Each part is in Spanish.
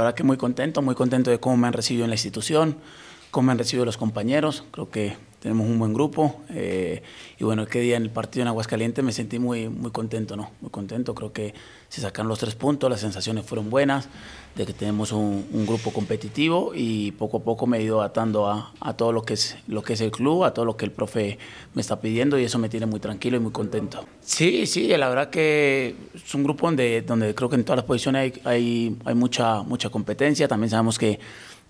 verdad que muy contento, muy contento de cómo me han recibido en la institución, cómo me han recibido los compañeros. Creo que tenemos un buen grupo. Eh, y bueno, que día en el partido en Aguascalientes me sentí muy, muy contento, ¿no? Muy contento. Creo que se sacaron los tres puntos, las sensaciones fueron buenas, de que tenemos un, grupo competitivo y poco a poco me he ido atando a, todo lo que, es, lo que es el club, a todo lo que el profe me está pidiendo y eso me tiene muy tranquilo y muy contento. Sí, sí, la verdad que es un grupo donde, donde creo que en todas las posiciones hay, hay, mucha, mucha competencia. También sabemos que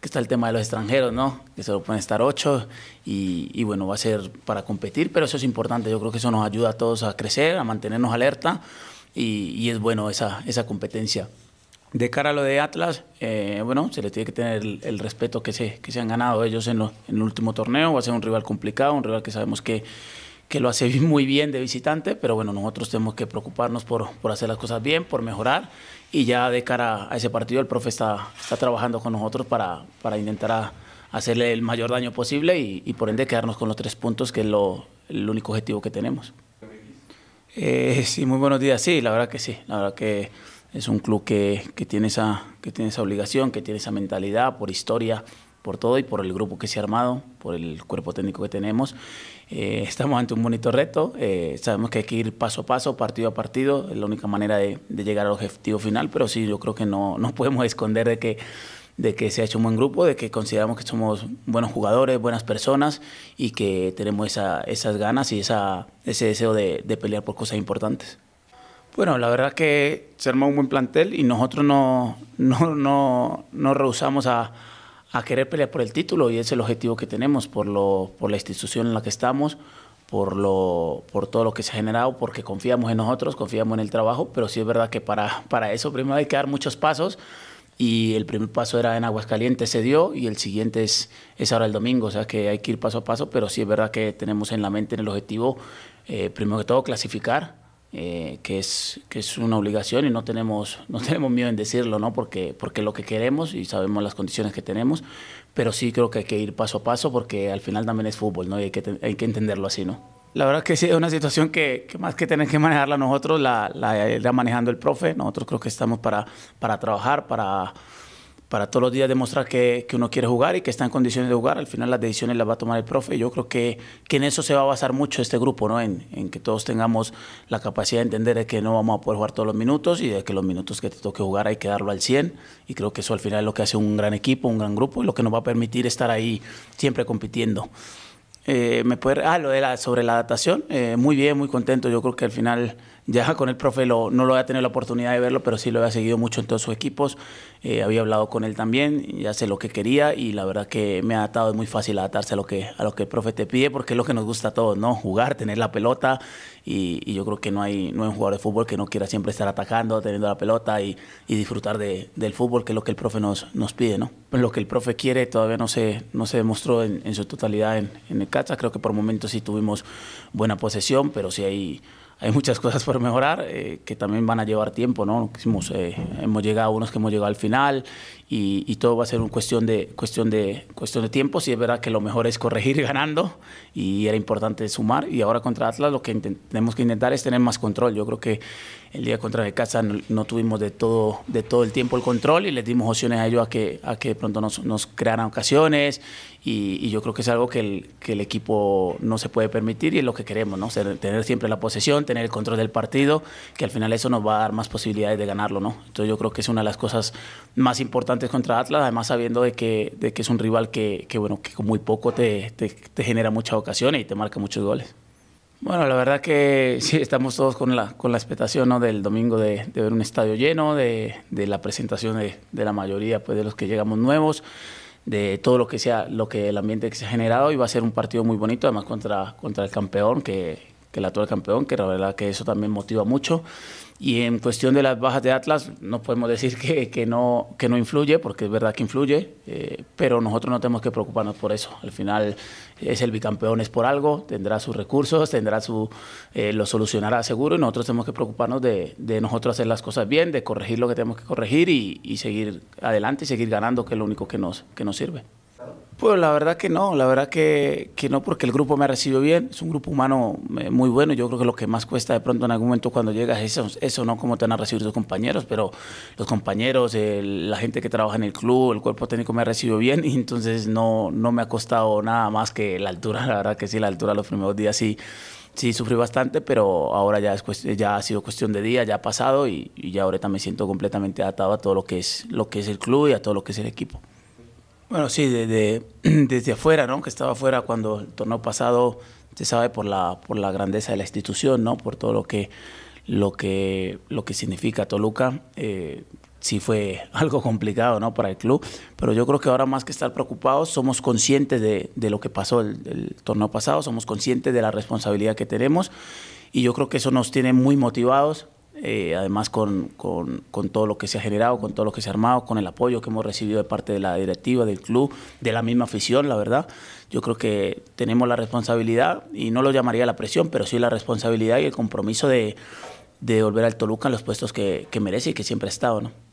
que está el tema de los extranjeros, ¿no? Que solo pueden estar ocho y, bueno, va a ser para competir, pero eso es importante. Yo creo que eso nos ayuda a todos a crecer, a mantenernos alerta y, es bueno esa, esa competencia. De cara a lo de Atlas, eh, bueno, se le tiene que tener el, respeto que se, que se han ganado ellos en, en el último torneo. Va a ser un rival complicado, un rival que sabemos que que lo hace muy bien de visitante, pero bueno, nosotros tenemos que preocuparnos por, hacer las cosas bien, por mejorar y ya de cara a ese partido el profe está, trabajando con nosotros para, intentar hacerle el mayor daño posible y, por ende quedarnos con los tres puntos, que es lo, el único objetivo que tenemos. Eh, sí, muy buenos días, sí, la verdad que sí, la verdad que es un club que, tiene, esa, que tiene esa obligación, que tiene esa mentalidad por historia, por todo y por el grupo que se ha armado, por el cuerpo técnico que tenemos. Eh, estamos ante un bonito reto, eh, sabemos que hay que ir paso a paso, partido a partido, es la única manera de, llegar al objetivo final, pero sí, yo creo que no, no podemos esconder de que de que se ha hecho un buen grupo, de que consideramos que somos buenos jugadores, buenas personas y que tenemos esas ganas y esa, ese deseo de, pelear por cosas importantes. Bueno, la verdad que se armó un buen plantel y nosotros no, no, no rehusamos a, a querer pelear por el título y ese es el objetivo que tenemos por, lo, por la institución en la que estamos, por, lo, por todo lo que se ha generado, porque confiamos en nosotros, confiamos en el trabajo, pero sí es verdad que para, para eso primero hay que dar muchos pasos y el primer paso era en Aguascalientes, se dio y el siguiente es, es ahora el domingo, o sea que hay que ir paso a paso, pero sí es verdad que tenemos en la mente, en el objetivo, eh, primero que todo, clasificar eh, que, es, que es una obligación y no tenemos, no tenemos miedo en decirlo, ¿no? Porque, porque lo que queremos y sabemos las condiciones que tenemos, pero sí creo que hay que ir paso a paso porque al final también es fútbol, ¿no? Y hay que, hay que entenderlo así, ¿no? La verdad que sí, es una situación que, más que tener que manejarla nosotros, la, la irá manejando el profe. Nosotros creo que estamos para, para trabajar, para para todos los días demostrar que, que, uno quiere jugar y que está en condiciones de jugar. Al final las decisiones las va a tomar el profe. Yo creo que, que en eso se va a basar mucho este grupo, ¿no? En, que todos tengamos la capacidad de entender que no vamos a poder jugar todos los minutos y de que los minutos que te toque jugar hay que darlo al 100. Y creo que eso al final es lo que hace un gran equipo, un gran grupo y lo que nos va a permitir estar ahí siempre compitiendo. Eh, me puede, ah, lo de la, sobre la adaptación, eh, muy bien, muy contento. Yo creo que al final ya con el profe no lo había tenido la oportunidad de verlo, pero sí lo había seguido mucho en todos sus equipos. Eh, había hablado con él también, ya sé lo que quería y la verdad que me ha adaptado, es muy fácil adaptarse a lo que, a lo que el profe te pide porque es lo que nos gusta a todos, ¿no? Jugar, tener la pelota y, yo creo que no hay, no un jugador de fútbol que no quiera siempre estar atacando, teniendo la pelota y, disfrutar del fútbol, que es lo que el profe nos, nos pide, ¿no? Pues lo que el profe quiere todavía no se, no se demostró en, su totalidad en, el Cacha. Creo que por momentos sí tuvimos buena posesión, pero sí hay hay muchas cosas por mejorar eh, que también van a llevar tiempo, ¿no? Hemos, eh, llegado a unos que hemos llegado al final y, todo va a ser una cuestión de, cuestión, de, cuestión de tiempo. Sí es verdad que lo mejor es corregir ganando y era importante sumar y ahora contra Atlas lo que tenemos que intentar es tener más control. Yo creo que el día contra de casa no, tuvimos de todo, de todo el tiempo el control y les dimos opciones a ellos a que, a que de pronto nos, crearan ocasiones y, yo creo que es algo que el, el equipo no se puede permitir y es lo que queremos, ¿no? Ser, tener siempre la posesión, tener el control del partido, que al final eso nos va a dar más posibilidades de ganarlo, ¿no? Entonces yo creo que es una de las cosas más importantes contra Atlas, además sabiendo de que, de que es un rival que, bueno, que con muy poco te, genera muchas ocasiones y te marca muchos goles. Bueno, la verdad que sí, estamos todos con la, con la expectación del domingo de, ver un estadio lleno, de, la presentación de, la mayoría pues, de los que llegamos nuevos, de todo lo que sea, lo que el ambiente que se ha generado y va a ser un partido muy bonito, además contra, contra el campeón, que, que el actual campeón, que la verdad que eso también motiva mucho. Y en cuestión de las bajas de Atlas, no podemos decir que, no, que no influye, porque es verdad que influye, eh, pero nosotros no tenemos que preocuparnos por eso. Al final eh, es el bicampeón, es por algo, tendrá sus recursos, tendrá su, eh, lo solucionará seguro y nosotros tenemos que preocuparnos de, nosotros hacer las cosas bien, de corregir lo que tenemos que corregir y, seguir adelante y seguir ganando, que es lo único que nos, que nos sirve. Pues la verdad que no, la verdad que, que, no, porque el grupo me ha recibido bien, es un grupo humano eh, muy bueno, yo creo que lo que más cuesta de pronto en algún momento cuando llegas es eso, eso ¿no? Cómo te van a recibir tus compañeros, pero los compañeros, la gente que trabaja en el club, el cuerpo técnico me ha recibido bien y entonces no, no me ha costado nada más que la altura, la verdad que sí, la altura los primeros días sí sí sufrí bastante, pero ahora ya, es ya ha sido cuestión de día, ya ha pasado y, y, ya ahorita me siento completamente adaptado a todo lo que es lo que es el club y a todo lo que es el equipo. Bueno, sí, desde afuera, ¿no? Que estaba afuera cuando el torneo pasado, se sabe por la, por la grandeza de la institución, ¿no? Por todo lo que, lo que, lo que significa Toluca. Eh, sí fue algo complicado ¿no? para el club, pero yo creo que ahora más que estar preocupados, somos conscientes de, lo que pasó el, torneo pasado, somos conscientes de la responsabilidad que tenemos y yo creo que eso nos tiene muy motivados eh, además con, todo lo que se ha generado, con todo lo que se ha armado, con el apoyo que hemos recibido de parte de la directiva, del club, de la misma afición, la verdad. Yo creo que tenemos la responsabilidad, y no lo llamaría la presión, pero sí la responsabilidad y el compromiso de, volver al Toluca en los puestos que, que merece y que siempre ha estado, ¿no?